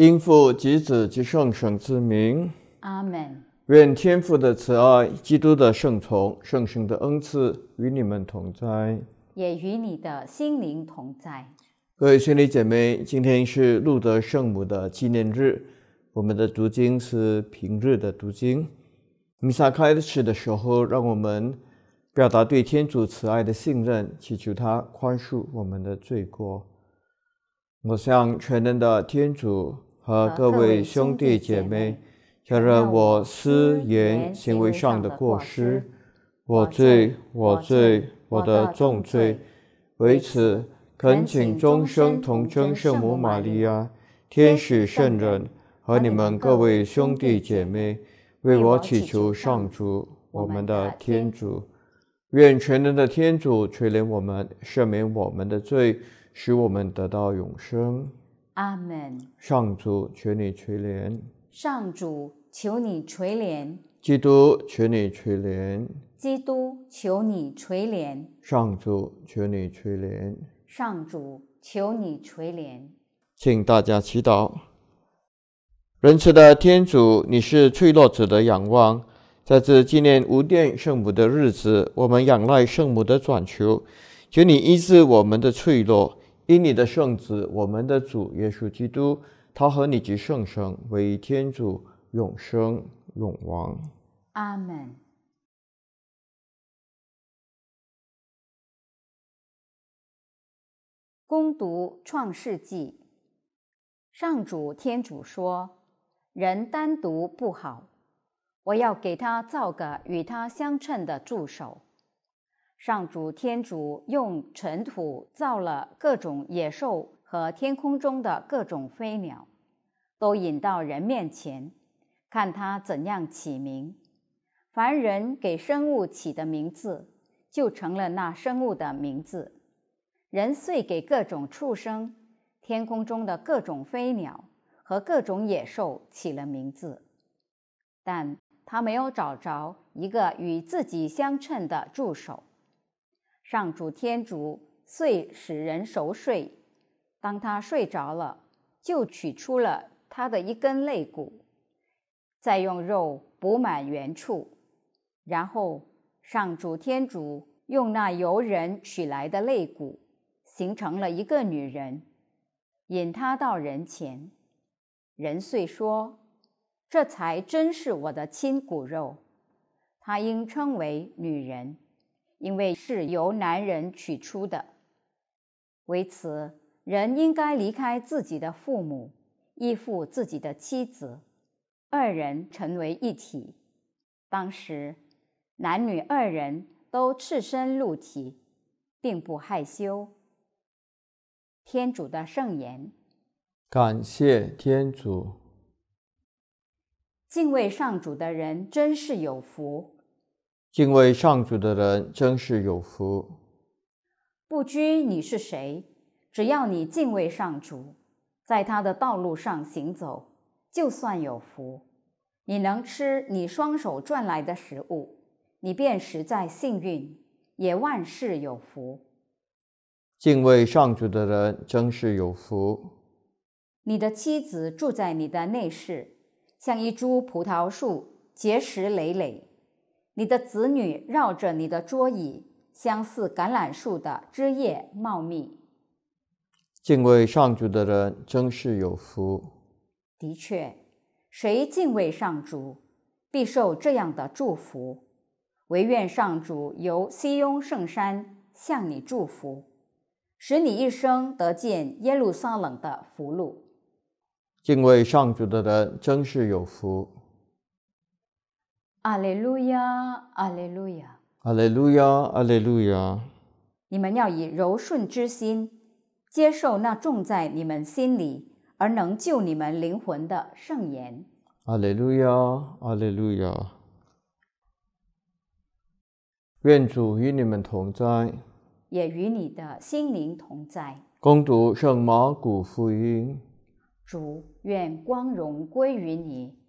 应父及子及圣神之名。阿门。愿天父的慈爱、基督的圣宠、圣神的恩赐与你们同在，也与你的心灵同在。各位兄弟姐妹，今天是路德圣母的纪念日。我们的读经是平日的读经。弥撒开始的时候，让我们表达对天主慈爱的信任，祈求他宽恕我们的罪过。我向全能的天主。和各位兄弟姐妹，承认我私言、行为上的过失，我罪，我罪，我的重罪。为此，恳请终生同称圣母玛利亚、天使圣人和你们各位兄弟姐妹，为我祈求上主，我们的天主。愿全能的天主垂怜我们，赦免我们的罪，使我们得到永生。阿门！上主求你垂怜，上主求你垂怜，基督求你垂怜，基督求你垂怜，上主求你垂怜，上主求你垂怜，请大家祈祷。仁慈的天主，你是脆弱者的仰望，在这纪念无殿圣母的日子，我们仰赖圣母的转求，求你医治我们的脆弱。因你的圣子，我们的主耶稣基督，他和你及圣神为天主永生永王。阿门。攻读《创世纪》，上主天主说：“人单独不好，我要给他造个与他相称的助手。”上主天主用尘土造了各种野兽和天空中的各种飞鸟，都引到人面前，看他怎样起名。凡人给生物起的名字，就成了那生物的名字。人遂给各种畜生、天空中的各种飞鸟和各种野兽起了名字，但他没有找着一个与自己相称的助手。上主天竺遂使人熟睡，当他睡着了，就取出了他的一根肋骨，再用肉补满原处。然后上主天竺用那由人取来的肋骨，形成了一个女人，引他到人前。人遂说：“这才真是我的亲骨肉。”他应称为女人。因为是由男人取出的，为此人应该离开自己的父母，依附自己的妻子，二人成为一体。当时男女二人都赤身露体，并不害羞。天主的圣言，感谢天主，敬畏上主的人真是有福。敬畏上主的人真是有福。不拘你是谁，只要你敬畏上主，在他的道路上行走，就算有福。你能吃你双手赚来的食物，你便实在幸运，也万事有福。敬畏上主的人真是有福。你的妻子住在你的内室，像一株葡萄树，结实累累。你的子女绕着你的桌椅，相似橄榄树的枝叶茂密。敬畏上主的人真是有福。的确，谁敬畏上主，必受这样的祝福。唯愿上主由西雍圣山向你祝福，使你一生得见耶路撒冷的福禄。敬畏上主的人真是有福。阿利路亚，阿利路亚，阿利路亚，阿利路亚。你们要以柔顺之心接受那种在你们心里，而能救你们灵魂的圣言。阿利路亚，阿利路亚。愿主与你们同在，也与你的心灵同在。恭读圣马古福音，主愿光荣归于你。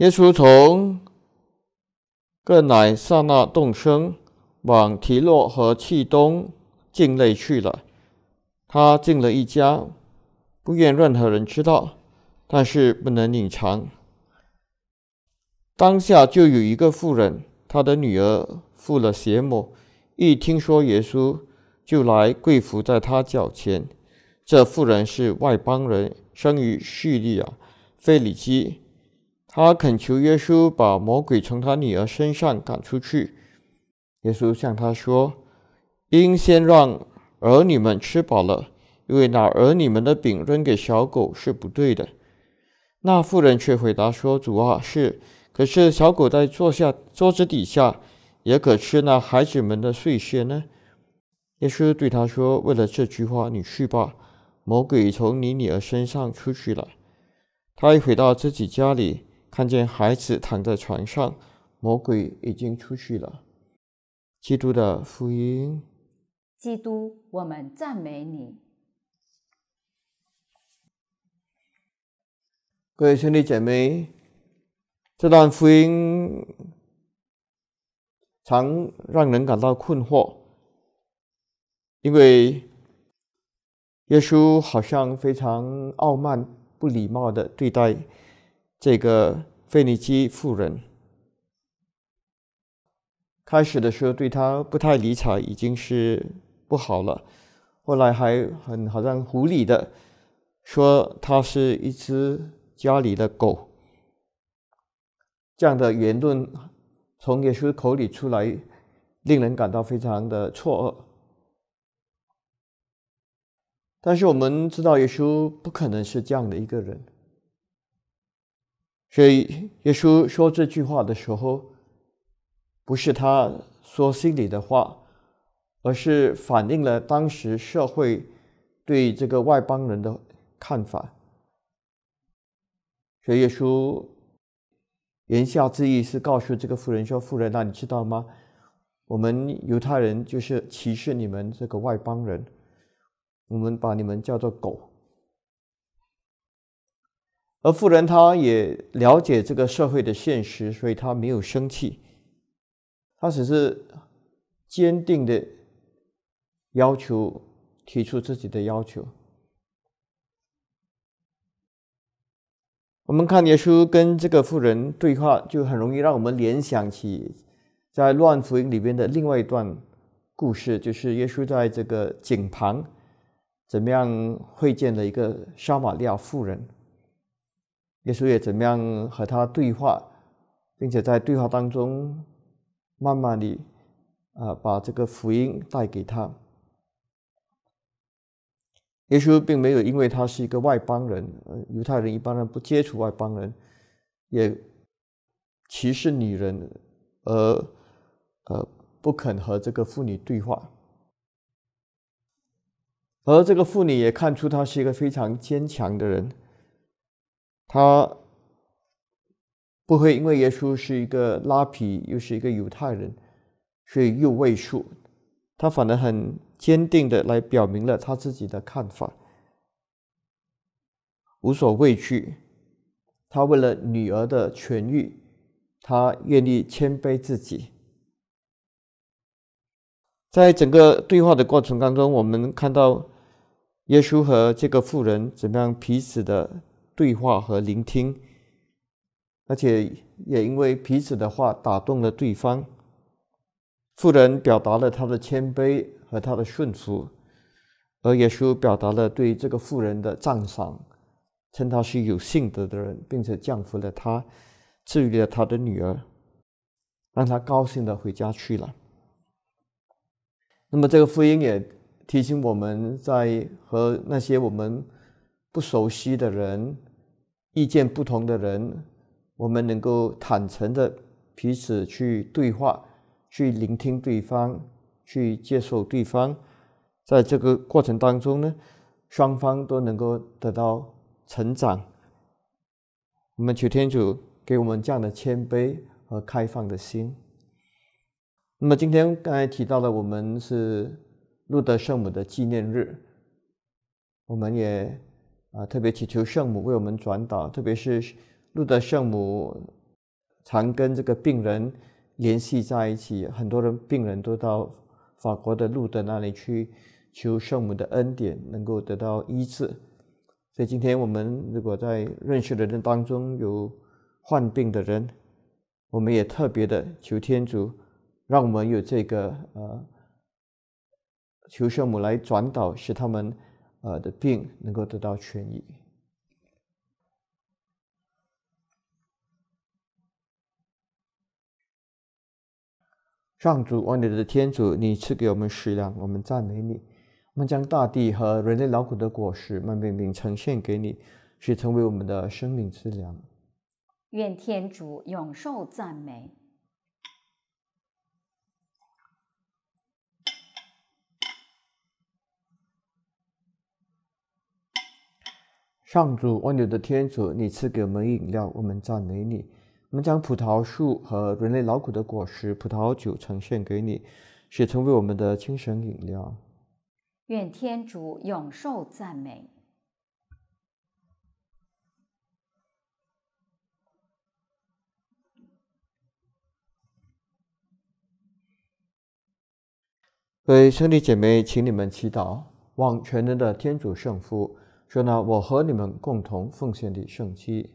耶稣从各乃撒那动身，往提洛和契东境内去了。他进了一家，不愿任何人知道，但是不能隐藏。当下就有一个妇人，她的女儿附了邪魔，一听说耶稣，就来跪伏在他脚前。这妇人是外邦人生于叙利亚，菲里基。他恳求耶稣把魔鬼从他女儿身上赶出去。耶稣向他说：“应先让儿女们吃饱了，因为拿儿女们的饼扔给小狗是不对的。”那妇人却回答说：“主啊，是。可是小狗在坐下桌子底下也可吃那孩子们的碎屑呢。”耶稣对他说：“为了这句话，你去吧。魔鬼从你女儿身上出去了。”他一回到自己家里。看见孩子躺在床上，魔鬼已经出去了。基督的福音，基督，我们赞美你。各位兄弟姐妹，这段福音常让人感到困惑，因为耶稣好像非常傲慢、不礼貌的对待这个。费尼基妇人开始的时候对他不太理睬，已经是不好了。后来还很好像狐狸的，说他是一只家里的狗。这样的言论从耶稣口里出来，令人感到非常的错愕。但是我们知道，耶稣不可能是这样的一个人。所以，耶稣说这句话的时候，不是他说心里的话，而是反映了当时社会对这个外邦人的看法。所以，耶稣言下之意是告诉这个妇人说：“妇人，那你知道吗？我们犹太人就是歧视你们这个外邦人，我们把你们叫做狗。”而富人他也了解这个社会的现实，所以他没有生气，他只是坚定的要求提出自己的要求。我们看耶稣跟这个富人对话，就很容易让我们联想起在《乱福音里边的另外一段故事，就是耶稣在这个井旁怎么样会见了一个沙玛利亚妇人。耶稣也怎么样和他对话，并且在对话当中，慢慢的啊把这个福音带给他。耶稣并没有因为他是一个外邦人，犹太人一般呢不接触外邦人，也歧视女人，而呃不肯和这个妇女对话。而这个妇女也看出他是一个非常坚强的人。他不会因为耶稣是一个拉皮，又是一个犹太人，所以又畏数，他反而很坚定的来表明了他自己的看法，无所畏惧。他为了女儿的痊愈，他愿意谦卑自己。在整个对话的过程当中，我们看到耶稣和这个妇人怎么样彼此的。对话和聆听，而且也因为彼此的话打动了对方。富人表达了他的谦卑和他的顺服，而耶稣表达了对这个富人的赞赏，称他是有信德的人，并且降服了他，治愈了他的女儿，让他高兴的回家去了。那么这个福音也提醒我们在和那些我们不熟悉的人。意见不同的人，我们能够坦诚的彼此去对话，去聆听对方，去接受对方，在这个过程当中呢，双方都能够得到成长。我们求天主给我们这样的谦卑和开放的心。那么今天刚才提到了，我们是路德圣母的纪念日，我们也。啊，特别祈求圣母为我们转导，特别是路德圣母常跟这个病人联系在一起，很多的病人都到法国的路德那里去求圣母的恩典，能够得到医治。所以今天我们如果在认识的人当中有患病的人，我们也特别的求天主，让我们有这个呃，求圣母来转导，使他们。呃的病能够得到痊愈。上主万里的天主，你赐给我们食粮，我们赞美你。我们将大地和人类劳苦的果实，慢慢慢呈现给你，使成为我们的生命之粮。愿天主永受赞美。上主万有的天主，你赐给我们饮料，我们赞美你。我们将葡萄树和人类劳苦的果实——葡萄酒，呈现给你，使成为我们的精神饮料。愿天主永受赞美。各位兄弟姐妹，请你们祈祷，望全能的天主圣父。说呢，我和你们共同奉献的圣机。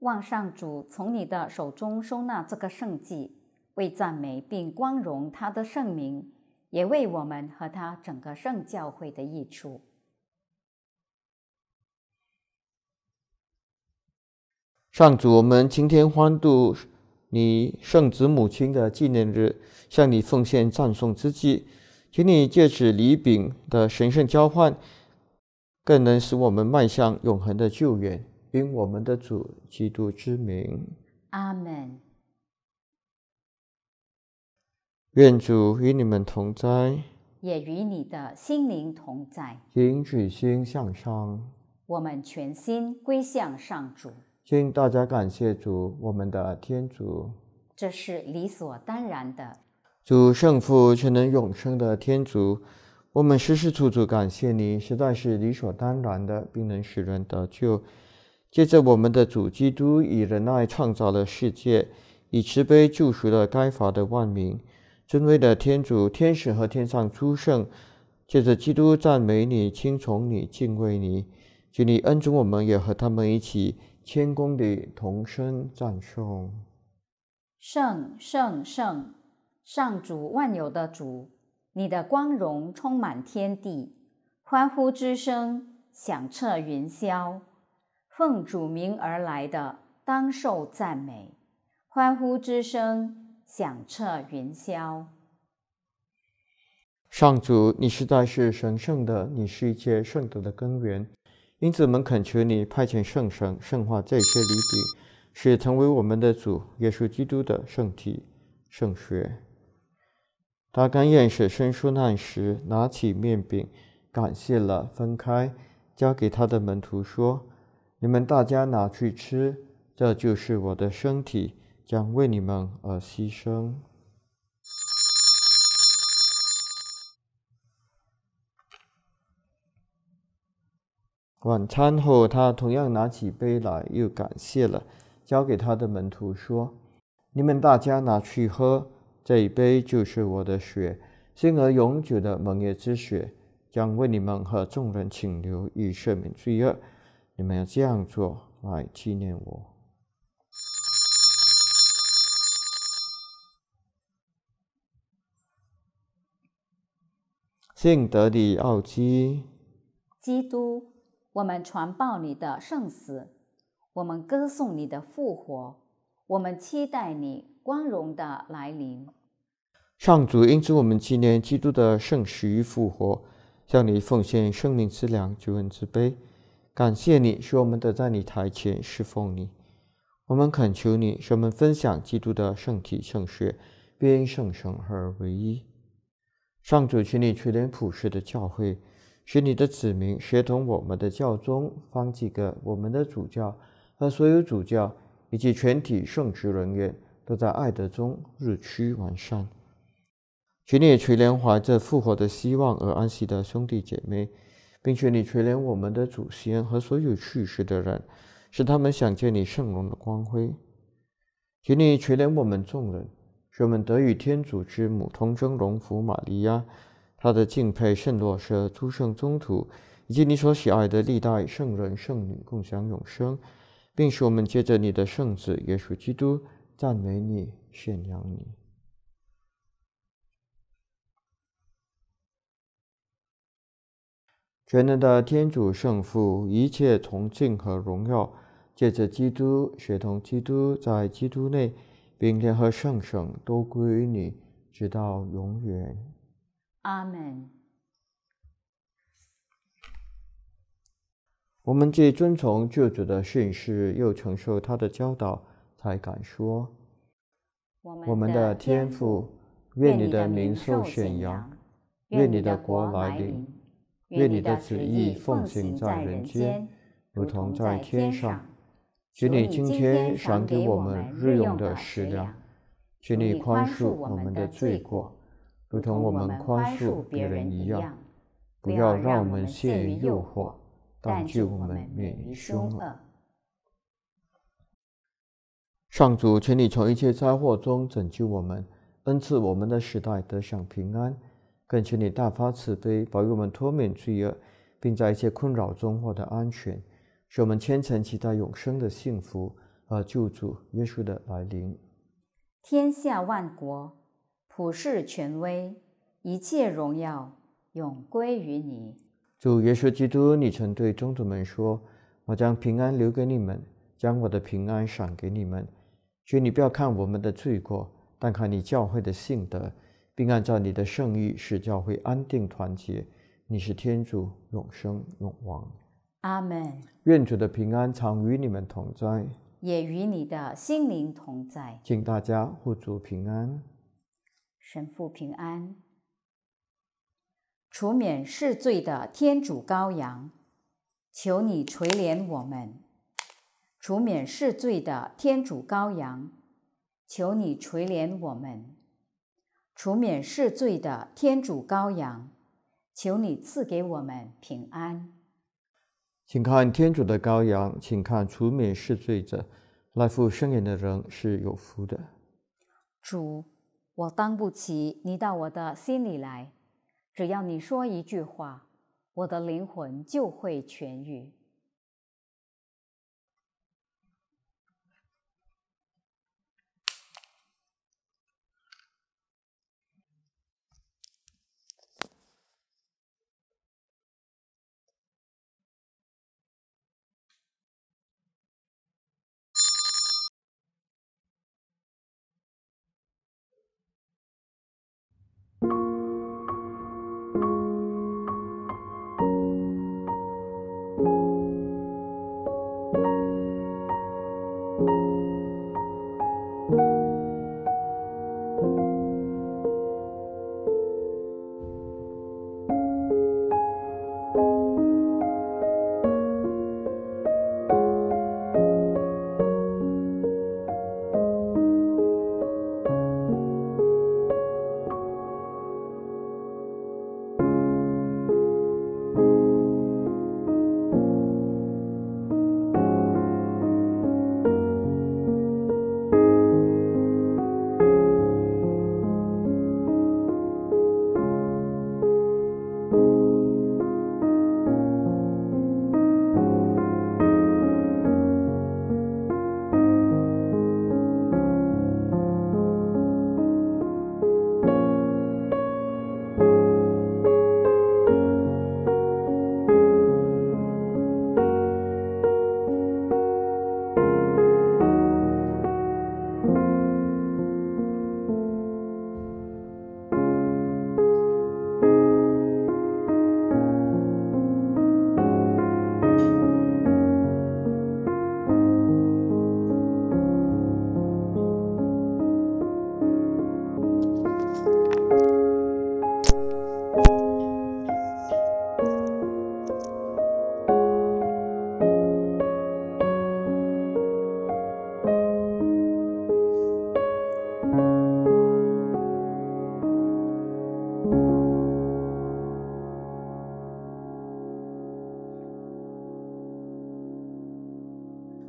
望上主从你的手中收纳这个圣迹，为赞美并光荣他的圣名，也为我们和他整个圣教会的益处。上主，我们今天欢度你圣子母亲的纪念日，向你奉献赞颂之际，请你借此礼品的神圣交换。更能使我们迈向永恒的救援，因我们的主基督之名。阿门。愿主与你们同在，也与你的心灵同在。请举心向上，我们全心归向上主。请大家感谢主，我们的天主。这是理所当然的。主圣父却能永生的天主。我们时时处处感谢你，实在是理所当然的，并能使人得救。借着，我们的主基督以仁爱创造了世界，以慈悲救赎了该罚的万民。尊威的天主、天使和天上诸圣，借着基督赞美你、听从你、敬畏你，请你恩准我们，也和他们一起谦恭里同声赞颂：圣圣圣！上主万有的主。你的光荣充满天地，欢呼之声响彻云霄。奉主名而来的当受赞美，欢呼之声响彻云霄。上主，你实在是神圣的，你是一切圣德的根源，因此我们恳求你派遣圣神，圣化这些礼品，使成为我们的主，也是基督的圣体、圣学。他刚认识申书难时，拿起面饼，感谢了分开交给他的门徒，说：“你们大家拿去吃，这就是我的身体，将为你们而牺牲。”晚餐后，他同样拿起杯来，又感谢了交给他的门徒，说：“你们大家拿去喝。”这一杯就是我的血，新而永久的盟约之血，将为你们和众人请留，以赦免罪恶。你们这样做来纪念我。圣德里奥基，基督，我们传报你的圣死，我们歌颂你的复活，我们期待你光荣的来临。上主，因此我们纪念基督的圣死与复活，向你奉献生命之粮，救恩之杯，感谢你使我们的在你台前侍奉你。我们恳求你，使我们分享基督的圣体圣血，并圣神而为一。上主，请你垂怜普世的教会，使你的子民协同我们的教宗方济各、我们的主教和所有主教以及全体圣职人员，都在爱德中日趋完善。请你垂怜怀着复活的希望而安息的兄弟姐妹，并请你垂怜我们的祖先和所有去世的人，使他们想见你圣容的光辉。请你垂怜我们众人，使我们得与天主之母童贞荣福玛利亚，她的敬佩圣洛舍诸圣宗徒以及你所喜爱的历代圣人圣女共享永生，并使我们借着你的圣子耶稣基督赞美你，宣扬你。全能的天主，圣父，一切崇敬和荣耀，借着基督，血同基督，在基督内，并联合圣圣都归于你，直到永远。阿门。我们既遵从救主的训示，又承受他的教导，才敢说：我们的天赋，愿你的名受宣扬，愿你的国来临。愿你的旨意奉行在人间，如同在天上。请你今天赏给我们日用的食粮，请你宽恕我们的罪过，如同我们宽恕别人一样。不要让我们陷于诱惑，但救我们免于凶恶。上主，请你从一切灾祸中拯救我们，恩赐我们的时代得享平安。更求你大发慈悲，保佑我们脱免罪恶，并在一切困扰中获得安全，使我们虔诚期待永生的幸福。和救主耶稣的来临！天下万国，普世权威，一切荣耀，永归于你。主耶稣基督，你曾对宗徒们说：“我将平安留给你们，将我的平安赏给你们。请你不要看我们的罪过，但看你教会的信德。”并按照你的圣意使教会安定团结。你是天主，永生永亡。阿门。愿主的平安常与你们同在，也与你的心灵同在。请大家互助平安。神父平安。除免世罪的天主羔羊，求你垂怜我们。除免世罪的天主羔羊，求你垂怜我们。除免世罪的天主羔羊，求你赐给我们平安。请看天主的羔羊，请看除免世罪者，来服圣言的人是有福的。主，我当不起，你到我的心里来，只要你说一句话，我的灵魂就会痊愈。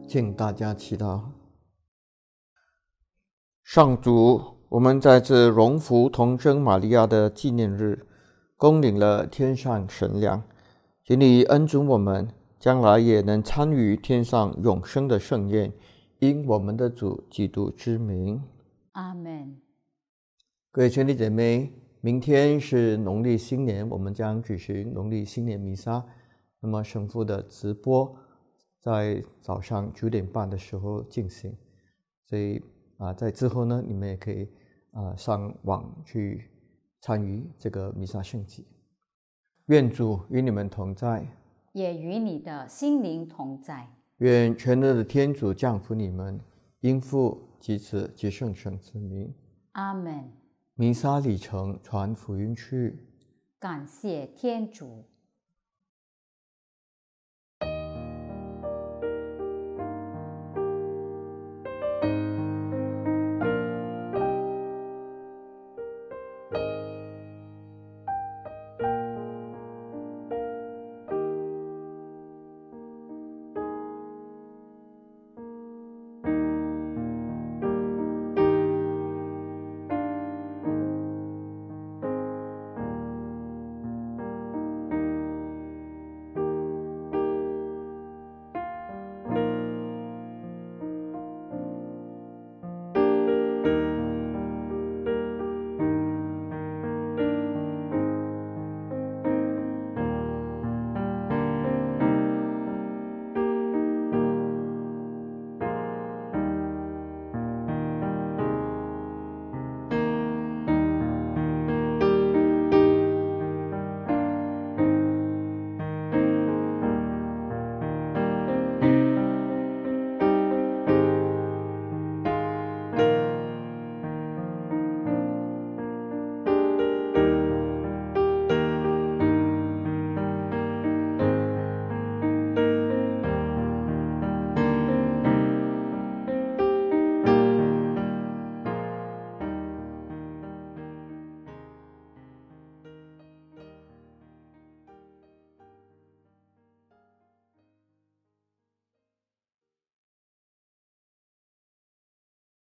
敬大家祈祷上主，我们在这荣福童贞玛利亚的纪念日，恭领了天上神粮，请你恩准我们将来也能参与天上永生的盛宴，因我们的主基督之名。阿门。各位兄弟姐妹，明天是农历新年，我们将举行农历新年弥撒，那么神父的直播。在早上九点半的时候进行，所以啊，在之后呢，你们也可以啊上网去参与这个弥撒圣祭。愿主与你们同在，也与你的心灵同在。愿全能的天主降福你们，应父及子及圣神之名。阿门。弥撒礼成，传福音去。感谢天主。